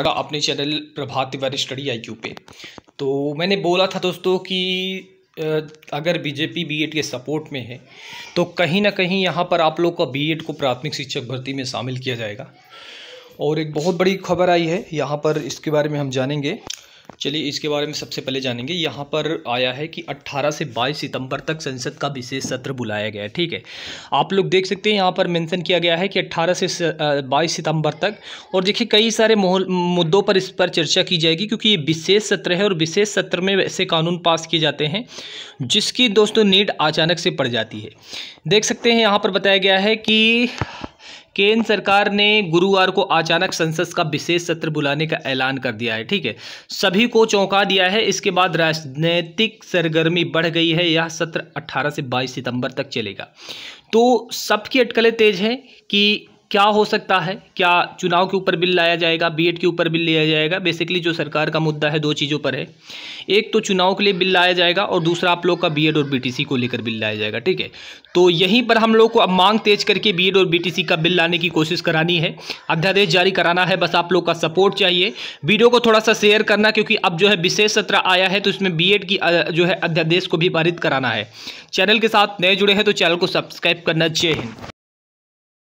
अगर अपने channel Prabhat Tiwari study IQ पे तो मैंने बोला था दोस्तों कि अगर बीजेपी बीएड e के सपोर्ट में है तो कहीं ना कहीं यहाँ पर आप लोग का बीएड e को प्राथमिक शिक्षक भर्ती में शामिल किया जाएगा और एक बहुत बड़ी खबर आई है यहाँ पर इसके बारे में हम जानेंगे चलिए इसके बारे में सबसे पहले जानेंगे यहाँ पर आया है कि 18 से 22 सितंबर तक संसद का विशेष सत्र बुलाया गया है ठीक है आप लोग देख सकते हैं यहाँ पर मेंशन किया गया है कि 18 से 22 सितंबर तक और देखिए कई सारे मुद्दों पर इस पर चर्चा की जाएगी क्योंकि ये विशेष सत्र है और विशेष सत्र में ऐसे कानून पास किए जाते हैं जिसकी दोस्तों नीड अचानक से पड़ जाती है देख सकते हैं यहाँ पर बताया गया है कि केंद्र सरकार ने गुरुवार को अचानक संसद का विशेष सत्र बुलाने का ऐलान कर दिया है ठीक है सभी को चौंका दिया है इसके बाद राजनीतिक सरगर्मी बढ़ गई है यह सत्र 18 से 22 सितंबर तक चलेगा तो सबकी अटकलें तेज हैं कि क्या हो सकता है क्या चुनाव के ऊपर बिल लाया जाएगा बीएड के ऊपर बिल लिया जाएगा बेसिकली जो सरकार का मुद्दा है दो चीज़ों पर है एक तो चुनाव के लिए बिल लाया जाएगा और दूसरा आप लोग का बीएड और बीटीसी को लेकर बिल लाया जाएगा ठीक है तो यहीं पर हम लोग को अब मांग तेज करके बीएड और बी का बिल लाने की कोशिश करानी है अध्यादेश जारी कराना है बस आप लोग का सपोर्ट चाहिए वीडियो को थोड़ा सा शेयर करना क्योंकि अब जो है विशेष सत्र आया है तो इसमें बी की जो है अध्यादेश को भी पारित कराना है चैनल के साथ नए जुड़े हैं तो चैनल को सब्सक्राइब करना जय हिंद